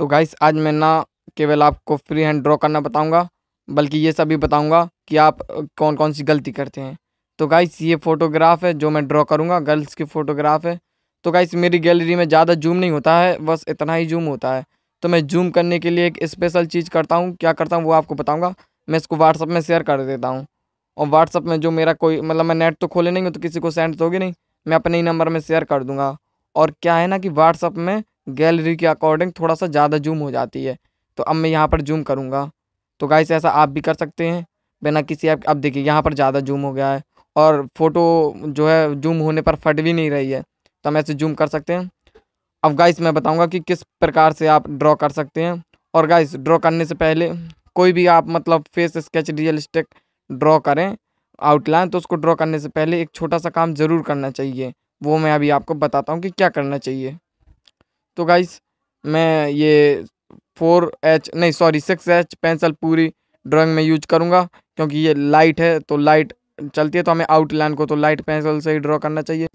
तो गाइस आज मैं ना केवल आपको फ्री हैंड ड्रॉ करना बताऊंगा बल्कि ये सब भी बताऊंगा कि आप कौन कौन सी गलती करते हैं तो गाइस ये फ़ोटोग्राफ है जो मैं ड्रॉ करूँगा गर्ल्स की फ़ोटोग्राफ है तो गाइस मेरी गैलरी में ज़्यादा जूम नहीं होता है बस इतना ही जूम होता है तो मैं जूम करने के लिए एक स्पेशल चीज़ करता हूँ क्या करता हूँ वो आपको बताऊँगा मैं इसको व्हाट्सअप में शेयर कर देता हूँ और व्हाट्सअप में जो मेरा कोई मतलब मैं नेट तो खोले नहीं हूँ तो किसी को सेंड तो होगी नहीं मैं अपने ही नंबर में शेयर कर दूँगा और क्या है ना कि व्हाट्सअप में गैलरी के अकॉर्डिंग थोड़ा सा ज़्यादा जूम हो जाती है तो अब मैं यहाँ पर जूम करूँगा तो गाइस ऐसा आप भी कर सकते हैं बिना किसी ऐप अब देखिए यहाँ पर ज़्यादा जूम हो गया है और फ़ोटो जो है जूम होने पर फट भी नहीं रही है तो हम ऐसे जूम कर सकते हैं अब गाइस मैं बताऊँगा कि किस प्रकार से आप ड्रॉ कर सकते हैं और गाइस ड्रॉ करने से पहले कोई भी आप मतलब फेस स्केच रियलिस्टिक ड्रॉ करें आउटलाइन तो उसको ड्रॉ करने से पहले एक छोटा सा काम ज़रूर करना चाहिए वो मैं अभी आपको बताता हूँ कि क्या करना चाहिए तो गाइस मैं ये फोर एच नहीं सॉरी सिक्स एच पेंसिल पूरी ड्राइंग में यूज करूँगा क्योंकि ये लाइट है तो लाइट चलती है तो हमें आउटलाइन को तो लाइट पेंसिल से ही ड्रॉ करना चाहिए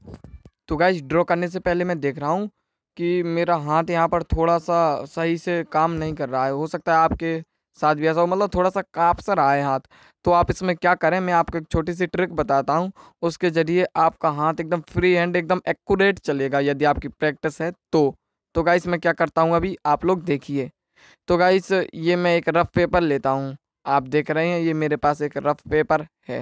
तो गाइस ड्रॉ करने से पहले मैं देख रहा हूँ कि मेरा हाथ यहाँ पर थोड़ा सा सही से काम नहीं कर रहा है हो सकता है आपके साथ भी ऐसा हो मतलब थोड़ा सा काँप सा रहा है हाथ तो आप इसमें क्या करें मैं आपको एक छोटी सी ट्रिक बताता हूँ उसके ज़रिए आपका हाथ एकदम फ्री हैंड एकदम एक्यूरेट चलेगा यदि आपकी प्रैक्टिस है तो तो गाइस मैं क्या करता हूँ अभी आप लोग देखिए तो गाइस ये मैं एक रफ़ पेपर लेता हूँ आप देख रहे हैं ये मेरे पास एक रफ़ पेपर है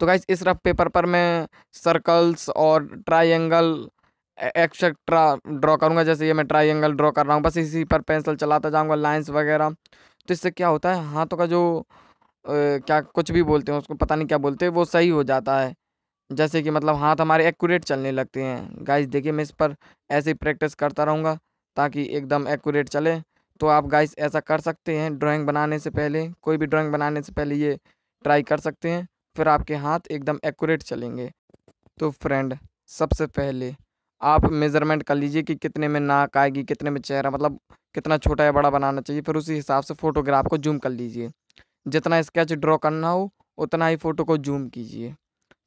तो गाइस इस रफ़ पेपर पर मैं सर्कल्स और ट्राइंगल एक्स्ट्रा ड्रॉ करूँगा जैसे ये मैं ट्राइंगल ड्रॉ कर रहा हूँ बस इसी पर पेंसिल चलाता जाऊँगा लाइन्स वगैरह तो इससे क्या होता है हाथों का जो ए, क्या कुछ भी बोलते हैं उसको पता नहीं क्या बोलते हैं वो सही हो जाता है जैसे कि मतलब हाथ हमारे एक्यूरेट चलने लगते हैं गाइस देखिए मैं इस पर ऐसे ही प्रैक्टिस करता रहूँगा ताकि एकदम एक्यूरेट चले तो आप गाइस ऐसा कर सकते हैं ड्राइंग बनाने से पहले कोई भी ड्राइंग बनाने से पहले ये ट्राई कर सकते हैं फिर आपके हाथ एकदम एक्यूरेट चलेंगे तो फ्रेंड सबसे पहले आप मेज़रमेंट कर लीजिए कि कितने में नाक आएगी कितने में चेहरा मतलब कितना छोटा या बड़ा बनाना चाहिए फिर उसी हिसाब से फ़ोटोग्राफ को जूम कर लीजिए जितना स्केच ड्रॉ करना हो उतना ही फ़ोटो को जूम कीजिए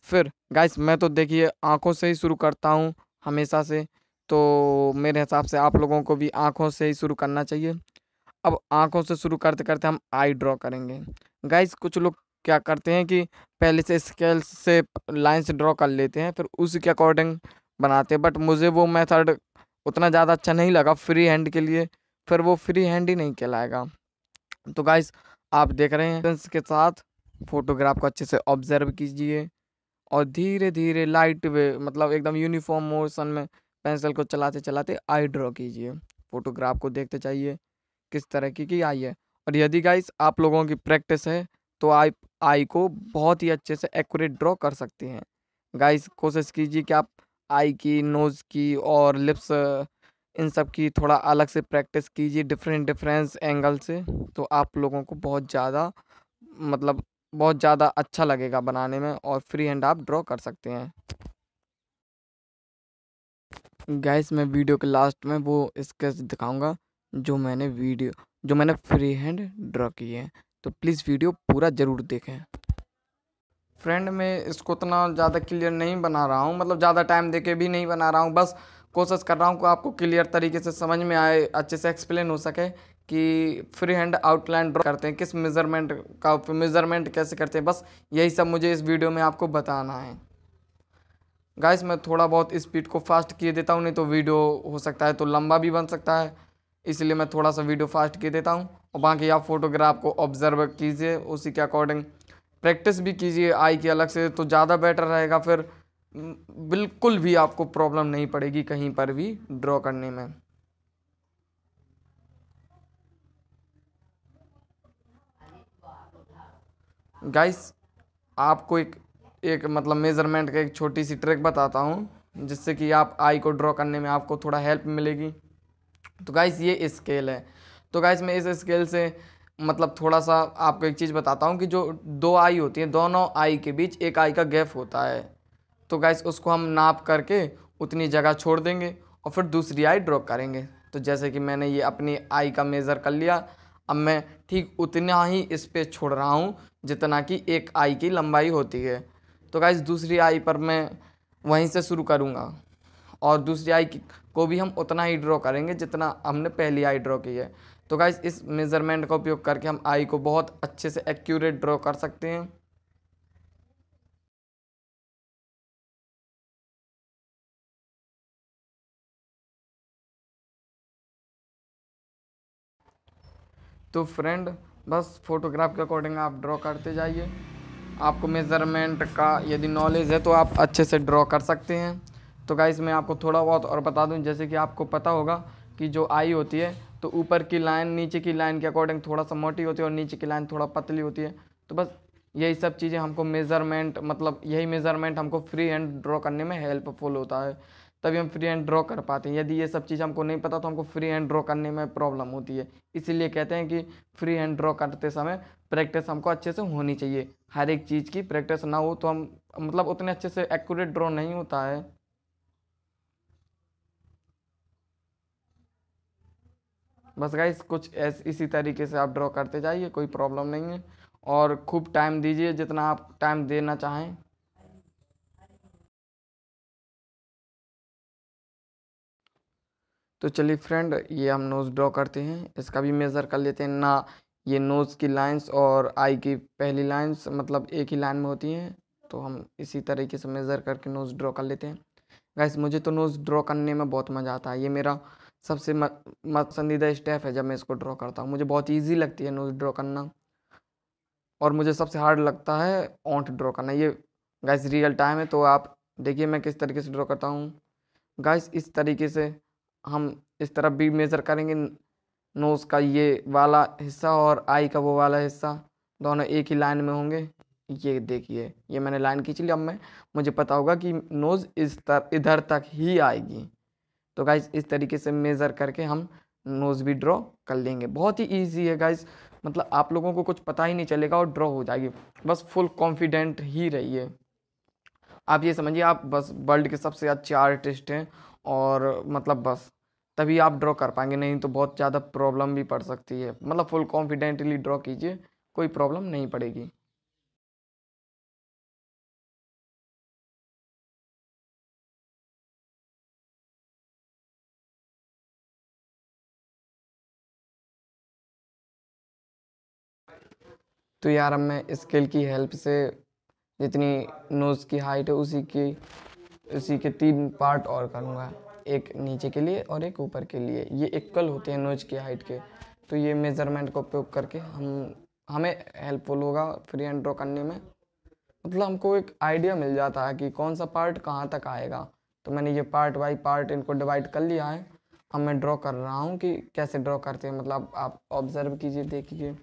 फिर गाइस मैं तो देखिए आँखों से ही शुरू करता हूँ हमेशा से तो मेरे हिसाब से आप लोगों को भी आँखों से ही शुरू करना चाहिए अब आँखों से शुरू करते करते हम आई ड्रॉ करेंगे गाइस कुछ लोग क्या करते हैं कि पहले से स्केल से लाइन्स ड्रॉ कर लेते हैं फिर उसी के अकॉर्डिंग बनाते हैं बट मुझे वो मेथड उतना ज़्यादा अच्छा नहीं लगा फ्री हैंड के लिए फिर वो फ्री हैंड ही नहीं कहलाएगा तो गाइस आप देख रहे हैं के साथ फोटोग्राफ को अच्छे से ऑब्जर्व कीजिए और धीरे-धीरे लाइट वे मतलब एकदम यूनिफॉर्म मोशन में पेंसिल को चलाते-चलाते आई ड्रॉ कीजिए। फ़ोटोग्राफ को देखते जाइए, किस तरह की की आई है और यदि गाइस आप लोगों की प्रैक्टिस है, तो आप आई को बहुत ही अच्छे से एक्यूरेट ड्रॉ कर सकते हैं। गाइस कोशिश कीजिए कि आप आई की, नोज़ की और लिप्स इन सब की थोड़ा अलग से प्रैक्टिस कीजिए डिफ़रेंट डिफ़रेंस एंगल से, तो आप लोगों को बहुत ज़्यादा मतलब बहुत ज़्यादा अच्छा लगेगा बनाने में और फ्री हैंड आप ड्रॉ कर सकते हैं गैस मैं वीडियो के लास्ट में वो स्केच दिखाऊंगा जो मैंने वीडियो जो मैंने फ्री हैंड ड्रॉ की है तो प्लीज़ वीडियो पूरा ज़रूर देखें फ्रेंड मैं इसको इतना ज़्यादा क्लियर नहीं बना रहा हूँ मतलब ज़्यादा टाइम दे के भी नहीं बना रहा हूँ बस कोशिश कर रहा हूँ कि आपको क्लियर तरीके से समझ में आए अच्छे से एक्सप्लेन हो सके कि फ्री हैंड आउटलाइन ड्रॉ करते हैं किस मेज़रमेंट का मेज़रमेंट कैसे करते हैं बस यही सब मुझे इस वीडियो में आपको बताना है गाइस मैं थोड़ा बहुत स्पीड को फास्ट किए देता हूँ नहीं तो वीडियो हो सकता है तो लंबा भी बन सकता है इसलिए मैं थोड़ा सा वीडियो फास्ट किए देता हूँ और बाकी आप फोटोग्राफ को ऑब्जर्व कीजिए उसी के अकॉर्डिंग प्रैक्टिस भी कीजिए आई के की अलग से तो ज़्यादा बेटर रहेगा फिर बिल्कुल भी आपको प्रॉब्लम नहीं पड़ेगी कहीं पर भी ड्रॉ करने में गाइस आपको एक एक मतलब मेज़रमेंट का एक छोटी सी ट्रिक बताता हूँ जिससे कि आप आई को ड्रॉ करने में आपको थोड़ा हेल्प मिलेगी तो गाइस ये स्केल है तो गाइस मैं इस स्केल से मतलब थोड़ा सा आपको एक चीज़ बताता हूँ कि जो दो आई होती हैं दोनों आई के बीच एक आई का गैप होता है तो गाइस उसको हम नाप करके उतनी जगह छोड़ देंगे और फिर दूसरी आई ड्रॉ करेंगे तो जैसे कि मैंने ये अपनी आई का मेज़र कर लिया अब मैं ठीक उतना ही इस पर छोड़ रहा हूँ जितना कि एक आई की लंबाई होती है तो गाइज दूसरी आई पर मैं वहीं से शुरू करूँगा और दूसरी आई को भी हम उतना ही ड्रॉ करेंगे जितना हमने पहली आई ड्रॉ की है तो गाइज इस मेज़रमेंट का उपयोग करके हम आई को बहुत अच्छे से एक्यूरेट ड्रॉ कर सकते हैं तो फ्रेंड बस फोटोग्राफ के अकॉर्डिंग आप ड्रॉ करते जाइए आपको मेज़रमेंट का यदि नॉलेज है तो आप अच्छे से ड्रॉ कर सकते हैं तो गाइस मैं आपको थोड़ा बहुत और बता दूं जैसे कि आपको पता होगा कि जो आई होती है तो ऊपर की लाइन नीचे की लाइन के अकॉर्डिंग थोड़ा सा मोटी होती है और नीचे की लाइन थोड़ा पतली होती है तो बस यही सब चीज़ें हमको मेज़रमेंट मतलब यही मेज़रमेंट हमको फ्री हैंड ड्रॉ करने में हेल्पफुल होता है तभी हम फ्री हैंड ड्रॉ कर पाते हैं यदि ये सब चीज़ हमको नहीं पता तो हमको फ्री हैंड ड्रॉ करने में प्रॉब्लम होती है इसीलिए कहते हैं कि फ्री हैंड ड्रॉ करते समय प्रैक्टिस हमको अच्छे से होनी चाहिए हर एक चीज़ की प्रैक्टिस ना हो तो हम मतलब उतने अच्छे से एक्यूरेट ड्रॉ नहीं होता है बस गाइस कुछ ऐस इसी तरीके से आप ड्रॉ करते जाइए कोई प्रॉब्लम नहीं है और खूब टाइम दीजिए जितना आप टाइम देना चाहें तो चलिए फ्रेंड ये हम नोज़ ड्रॉ करते हैं इसका भी मेज़र कर लेते हैं ना ये नोज़ की लाइंस और आई की पहली लाइंस मतलब एक ही लाइन में होती हैं तो हम इसी तरीके से मेज़र करके नोज़ ड्रॉ कर लेते हैं गैस मुझे तो नोज़ ड्रॉ करने में बहुत मज़ा आता है ये मेरा सबसे पसंदीदा स्टेप है जब मैं इसको ड्रॉ करता हूँ मुझे बहुत ईजी लगती है नोज़ ड्रॉ करना और मुझे सबसे हार्ड लगता है ऑंट ड्रॉ करना ये गैस रियल टाइम है तो आप देखिए मैं किस तरीके से ड्रॉ करता हूँ गैस इस तरीके से हम इस तरफ भी मेज़र करेंगे नोज़ का ये वाला हिस्सा और आई का वो वाला हिस्सा दोनों एक ही लाइन में होंगे ये देखिए ये मैंने लाइन खींच ली अब मैं मुझे पता होगा कि नोज़ इस तर इधर तक ही आएगी तो गाइज इस तरीके से मेज़र करके हम नोज़ भी ड्रॉ कर लेंगे बहुत ही ईजी है गाइज मतलब आप लोगों को कुछ पता ही नहीं चलेगा और ड्रॉ हो जाएगी बस फुल कॉन्फिडेंट ही रहिए आप ये समझिए आप बस वर्ल्ड के सबसे अच्छे आर्टिस्ट हैं और मतलब बस तभी आप ड्रॉ कर पाएंगे नहीं तो बहुत ज़्यादा प्रॉब्लम भी पड़ सकती है मतलब फुल कॉन्फिडेंटली ड्रॉ कीजिए कोई प्रॉब्लम नहीं पड़ेगी तो यार अब मैं स्केल की हेल्प से जितनी नोज़ की हाइट है उसी की इसी के तीन पार्ट और करूँगा एक नीचे के लिए और एक ऊपर के लिए ये इक्वल होते हैं नोज की हाइट के तो ये मेज़रमेंट का उपयोग करके हम हमें हेल्पफुल होगा फ्री एंड ड्रॉ करने में मतलब हमको एक आइडिया मिल जाता है कि कौन सा पार्ट कहाँ तक आएगा तो मैंने ये पार्ट बाई पार्ट इनको डिवाइड कर लिया है अब मैं ड्रॉ कर रहा हूँ कि कैसे ड्रॉ करते हैं मतलब आप ऑब्ज़र्व कीजिए देखिए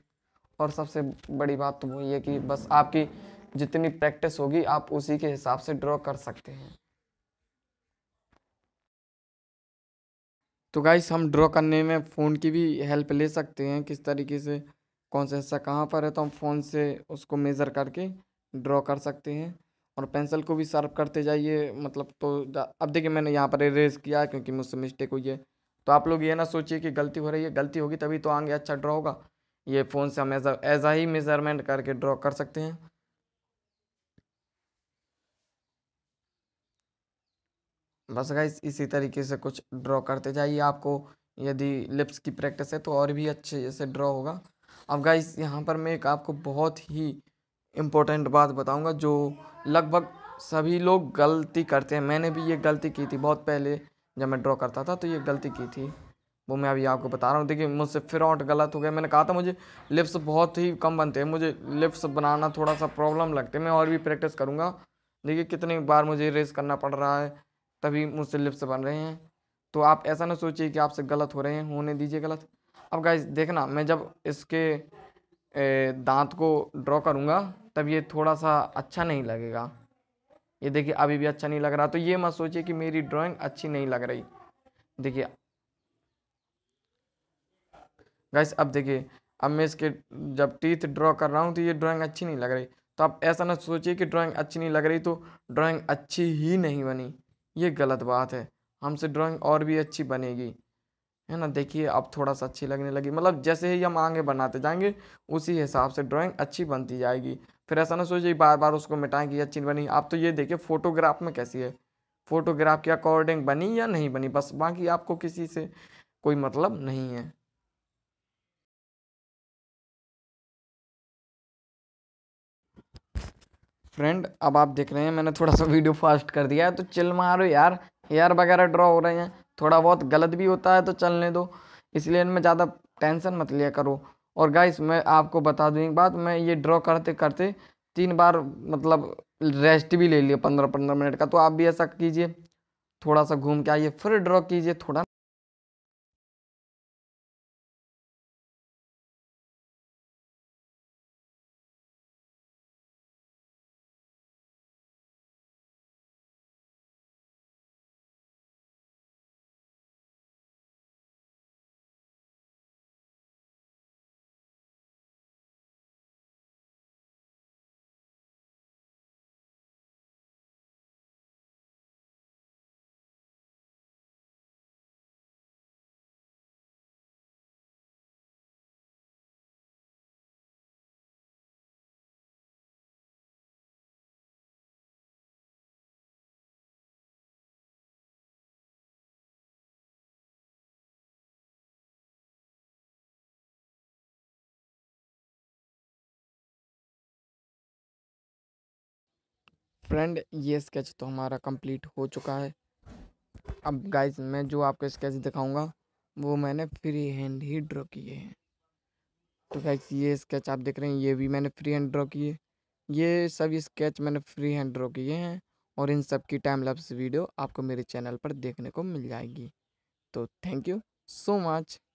और सबसे बड़ी बात तो वही है कि बस आपकी जितनी प्रैक्टिस होगी आप उसी के हिसाब से ड्रॉ कर सकते हैं तो गाइस हम ड्रॉ करने में फ़ोन की भी हेल्प ले सकते हैं किस तरीके से कौन सा हिस्सा कहाँ पर है तो हम फ़ोन से उसको मेज़र करके ड्रॉ कर सकते हैं और पेंसिल को भी सर्व करते जाइए मतलब तो अब देखिए मैंने यहाँ पर इरेज किया क्योंकि मुझसे मिस्टेक हुई है तो आप लोग ये ना सोचिए कि गलती हो रही है गलती होगी तभी तो आगे अच्छा ड्रॉ होगा ये फ़ोन से हम एज एज ही मेज़रमेंट करके ड्रॉ कर सकते हैं बस गाइस इसी तरीके से कुछ ड्रॉ करते जाइए आपको यदि लिप्स की प्रैक्टिस है तो और भी अच्छे से ड्रॉ होगा अब गाइस यहाँ पर मैं एक आपको बहुत ही इम्पोर्टेंट बात बताऊँगा जो लगभग सभी लोग गलती करते हैं मैंने भी ये गलती की थी बहुत पहले जब मैं ड्रॉ करता था तो ये गलती की थी वो मैं अभी आपको बता रहा हूँ देखिए मुझसे फिर आउट गलत हो गया मैंने कहा था मुझे लिप्स बहुत ही कम बनते हैं मुझे लिप्स बनाना थोड़ा सा प्रॉब्लम लगते हैं मैं और भी प्रैक्टिस करूँगा देखिए कितनी बार मुझे रेस करना पड़ रहा है तभी मुझसे लिप्स बन रहे हैं तो आप ऐसा ना सोचिए कि आपसे गलत हो रहे हैं होने दीजिए गलत अब गाइज देखना मैं जब इसके दांत को ड्रॉ करूँगा तब ये थोड़ा सा अच्छा नहीं लगेगा ये देखिए अभी भी अच्छा नहीं लग रहा तो ये मत सोचिए कि मेरी ड्राइंग अच्छी नहीं लग रही देखिए गाइस अब देखिए अब मैं इसके जब टीथ ड्रॉ कर रहा हूँ तो ये ड्राइंग अच्छी नहीं लग रही तो आप ऐसा ना सोचिए कि ड्राइंग अच्छी नहीं लग रही तो ड्राइंग अच्छी ही नहीं बनी ये गलत बात है हमसे ड्राइंग और भी अच्छी बनेगी है ना देखिए अब थोड़ा सा अच्छी लगने लगी मतलब जैसे ही हम आगे बनाते जाएंगे उसी हिसाब से ड्राइंग अच्छी बनती जाएगी फिर ऐसा ना सोचिए बार बार उसको मिटाएं कि अच्छी बनी आप तो ये देखिए फोटोग्राफ में कैसी है फोटोग्राफ के अकॉर्डिंग बनी या नहीं बनी बस बाकी आपको किसी से कोई मतलब नहीं है फ्रेंड अब आप देख रहे हैं मैंने थोड़ा सा वीडियो फास्ट कर दिया है तो चिल मारो यार यार वगैरह ड्रॉ हो रहे हैं थोड़ा बहुत गलत भी होता है तो चलने दो इसलिए इनमें ज़्यादा टेंशन मत लिया करो और गाइस मैं आपको बता दूँ एक बात मैं ये ड्रॉ करते करते तीन बार मतलब रेस्ट भी ले लिया पंद्रह पंद्रह मिनट का तो आप भी ऐसा कीजिए थोड़ा सा घूम के आइए फिर ड्रॉ कीजिए थोड़ा फ्रेंड ये स्केच तो हमारा कंप्लीट हो चुका है अब गाइस मैं जो आपको स्केच दिखाऊंगा वो मैंने फ्री हैंड ही ड्रॉ किए हैं तो गाइस ये स्केच आप देख रहे हैं ये भी मैंने फ्री हैंड ड्रॉ किए ये सभी स्केच मैंने फ्री हैंड ड्रॉ किए हैं और इन सब की टाइम लैप्स वीडियो आपको मेरे चैनल पर देखने को मिल जाएगी तो थैंक यू सो मच